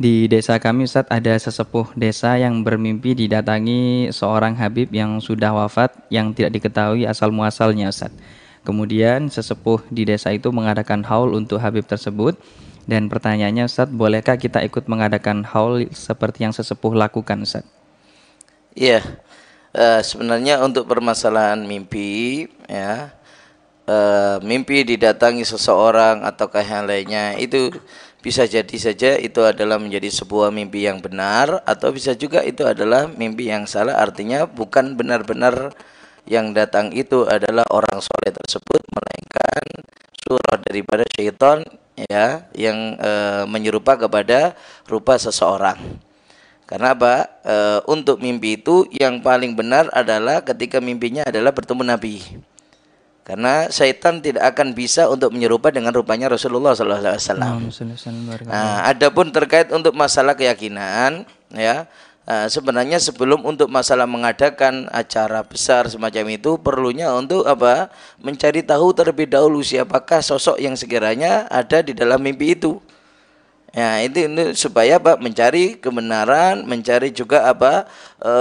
Di desa kami Ustaz ada sesepuh desa yang bermimpi didatangi seorang Habib yang sudah wafat yang tidak diketahui asal muasalnya Ustaz. Kemudian sesepuh di desa itu mengadakan haul untuk Habib tersebut dan pertanyaannya Ustaz, bolehkah kita ikut mengadakan haul seperti yang sesepuh lakukan Ustaz? Iya. Uh, sebenarnya untuk permasalahan mimpi ya uh, mimpi didatangi seseorang ataukah yang lainnya itu bisa jadi saja itu adalah menjadi sebuah mimpi yang benar atau bisa juga itu adalah mimpi yang salah artinya bukan benar-benar yang datang itu adalah orang soleh tersebut melainkan surah daripada syaitan ya yang e, menyerupa kepada rupa seseorang karena apa e, untuk mimpi itu yang paling benar adalah ketika mimpinya adalah bertemu nabi karena syaitan tidak akan bisa untuk menyerupa dengan rupanya Rasulullah SAW. Nah, adapun terkait untuk masalah keyakinan, ya eh, sebenarnya sebelum untuk masalah mengadakan acara besar semacam itu perlunya untuk apa mencari tahu terlebih dahulu siapakah sosok yang sekiranya ada di dalam mimpi itu Ya, itu, itu supaya Pak mencari kebenaran, mencari juga apa e,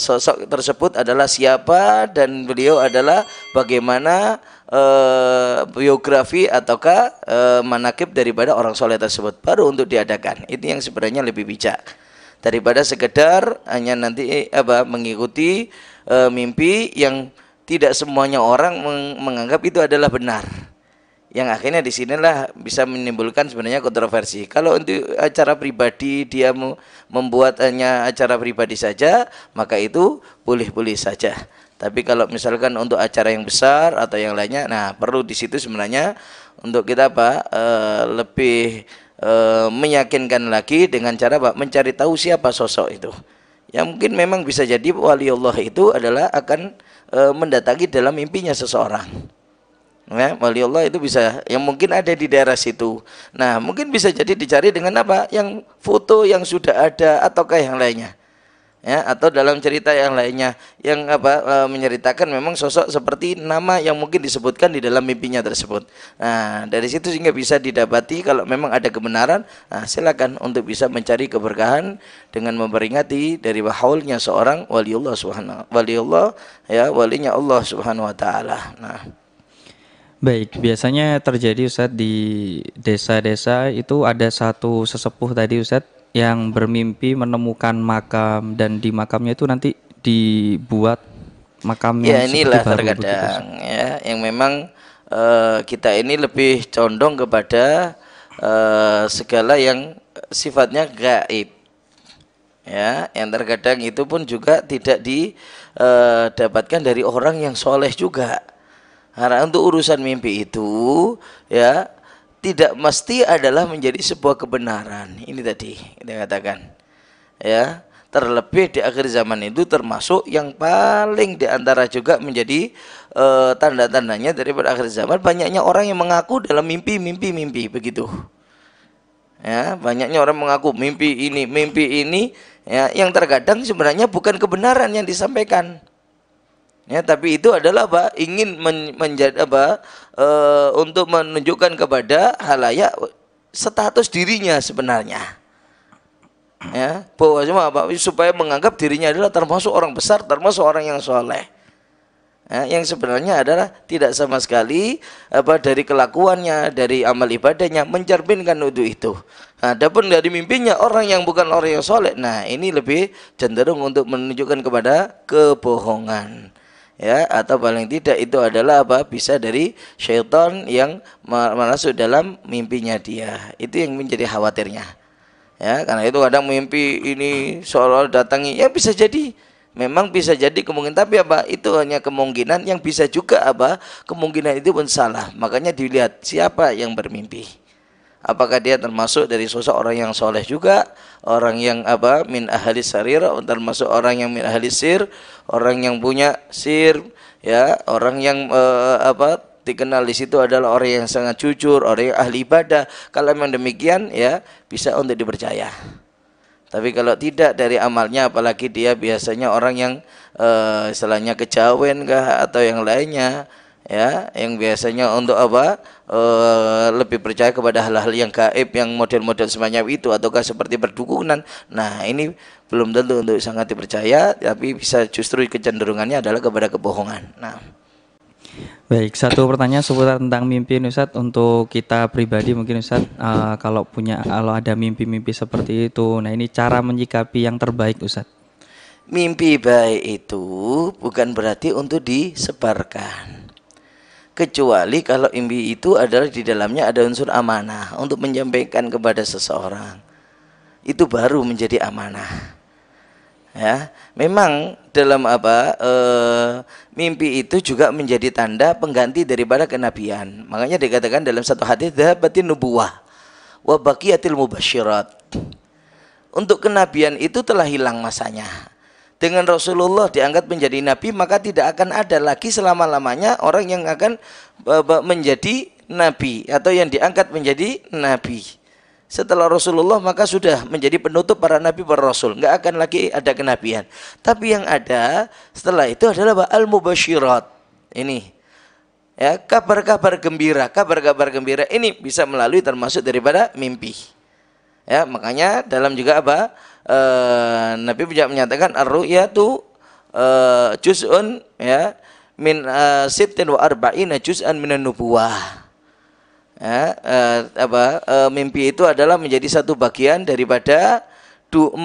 sosok tersebut adalah siapa dan beliau adalah bagaimana e, biografi ataukah e, manakib daripada orang soleh tersebut baru untuk diadakan. Itu yang sebenarnya lebih bijak daripada sekedar hanya nanti apa mengikuti e, mimpi yang tidak semuanya orang menganggap itu adalah benar yang akhirnya di sinilah bisa menimbulkan sebenarnya kontroversi. Kalau untuk acara pribadi dia membuat hanya acara pribadi saja, maka itu boleh-boleh saja. Tapi kalau misalkan untuk acara yang besar atau yang lainnya, nah perlu di situ sebenarnya untuk kita apa e, eh, lebih e, meyakinkan lagi dengan cara apa mencari tahu siapa sosok itu. Yang mungkin memang bisa jadi wali Allah itu adalah akan e, mendatangi dalam mimpinya seseorang ya, wali Allah itu bisa yang mungkin ada di daerah situ. Nah, mungkin bisa jadi dicari dengan apa? Yang foto yang sudah ada ataukah yang lainnya. Ya, atau dalam cerita yang lainnya yang apa e, menceritakan memang sosok seperti nama yang mungkin disebutkan di dalam mimpinya tersebut. Nah, dari situ sehingga bisa didapati kalau memang ada kebenaran, nah, silakan untuk bisa mencari keberkahan dengan memperingati dari haulnya seorang waliullah subhanahu waliullah ya walinya Allah subhanahu wa taala. Nah, Baik, biasanya terjadi Ustadz di desa-desa itu ada satu sesepuh tadi Ustadz yang bermimpi menemukan makam dan di makamnya itu nanti dibuat makam ya, yang inilah gitu, terkadang begitu, ya yang memang uh, kita ini lebih condong kepada uh, segala yang sifatnya gaib ya yang terkadang itu pun juga tidak didapatkan eh, dari orang yang soleh juga karena untuk urusan mimpi itu ya tidak mesti adalah menjadi sebuah kebenaran. Ini tadi kita katakan. Ya, terlebih di akhir zaman itu termasuk yang paling diantara juga menjadi e, tanda-tandanya daripada akhir zaman banyaknya orang yang mengaku dalam mimpi mimpi mimpi begitu ya banyaknya orang mengaku mimpi ini mimpi ini ya yang terkadang sebenarnya bukan kebenaran yang disampaikan ya tapi itu adalah apa ingin men menjadi apa e, untuk menunjukkan kepada halayak status dirinya sebenarnya ya bahwa cuma apa supaya menganggap dirinya adalah termasuk orang besar termasuk orang yang soleh ya, yang sebenarnya adalah tidak sama sekali apa dari kelakuannya dari amal ibadahnya mencerminkan untuk itu Adapun dari mimpinya orang yang bukan orang yang soleh, nah ini lebih cenderung untuk menunjukkan kepada kebohongan ya atau paling tidak itu adalah apa bisa dari syaitan yang masuk dalam mimpinya dia itu yang menjadi khawatirnya ya karena itu kadang mimpi ini soal datangi ya bisa jadi memang bisa jadi kemungkinan tapi apa itu hanya kemungkinan yang bisa juga apa kemungkinan itu pun salah makanya dilihat siapa yang bermimpi apakah dia termasuk dari sosok orang yang soleh juga orang yang apa min ahli sarir termasuk orang yang min ahli sir orang yang punya sir ya orang yang uh, apa dikenal di situ adalah orang yang sangat jujur, orang yang ahli ibadah. Kalau memang demikian ya bisa untuk dipercaya. Tapi kalau tidak dari amalnya apalagi dia biasanya orang yang uh, istilahnya kejawen kah atau yang lainnya ya yang biasanya untuk apa e, lebih percaya kepada hal-hal yang gaib yang model-model semacam itu ataukah seperti berdukunan nah ini belum tentu untuk sangat dipercaya tapi bisa justru kecenderungannya adalah kepada kebohongan nah Baik, satu pertanyaan seputar tentang mimpi Ustadz untuk kita pribadi mungkin Ustadz uh, eh, kalau punya kalau ada mimpi-mimpi seperti itu. Nah, ini cara menyikapi yang terbaik Ustadz. Mimpi baik itu bukan berarti untuk disebarkan kecuali kalau imbi itu adalah di dalamnya ada unsur amanah untuk menyampaikan kepada seseorang itu baru menjadi amanah ya memang dalam apa e, mimpi itu juga menjadi tanda pengganti daripada kenabian makanya dikatakan dalam satu hadis dhabatin nubuah wa baqiyatil mubasyirat untuk kenabian itu telah hilang masanya dengan Rasulullah diangkat menjadi nabi maka tidak akan ada lagi selama-lamanya orang yang akan e, menjadi nabi atau yang diangkat menjadi nabi. Setelah Rasulullah maka sudah menjadi penutup para nabi para rasul. Nggak akan lagi ada kenabian. Tapi yang ada setelah itu adalah al mubashirat Ini ya kabar-kabar gembira, kabar-kabar gembira ini bisa melalui termasuk daripada mimpi. Ya, makanya dalam juga apa? Eh, Nabi juga menyatakan ar tu uh, eh, juz'un ya min uh, sittin wa arba'ina juz'an minan nubuwah. Ya, uh, apa uh, mimpi itu adalah menjadi satu bagian daripada 46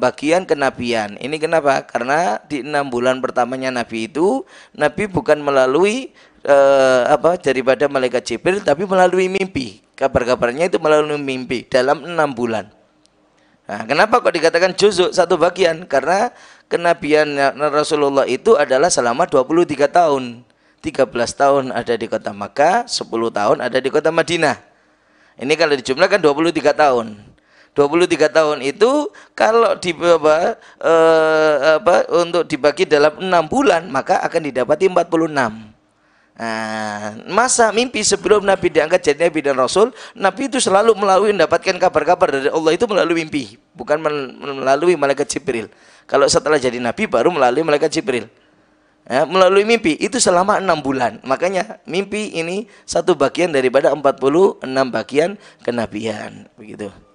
bagian kenabian. Ini kenapa? Karena di enam bulan pertamanya Nabi itu, Nabi bukan melalui eh, apa daripada malaikat Jibril, tapi melalui mimpi. Kabar-kabarnya itu melalui mimpi dalam enam bulan. Nah, kenapa kok dikatakan juzuk satu bagian? Karena kenabian Rasulullah itu adalah selama 23 tahun. 13 tahun ada di kota Makkah, 10 tahun ada di kota Madinah. Ini kalau dijumlahkan 23 tahun. 23 tahun itu kalau di apa, e, apa untuk dibagi dalam 6 bulan maka akan didapati 46. Nah, masa mimpi sebelum Nabi diangkat jadi Nabi dan Rasul, Nabi itu selalu melalui mendapatkan kabar-kabar dari Allah itu melalui mimpi, bukan melalui malaikat Jibril. Kalau setelah jadi Nabi baru melalui malaikat Jibril. Ya, melalui mimpi itu selama enam bulan. Makanya mimpi ini satu bagian daripada 46 bagian kenabian, begitu.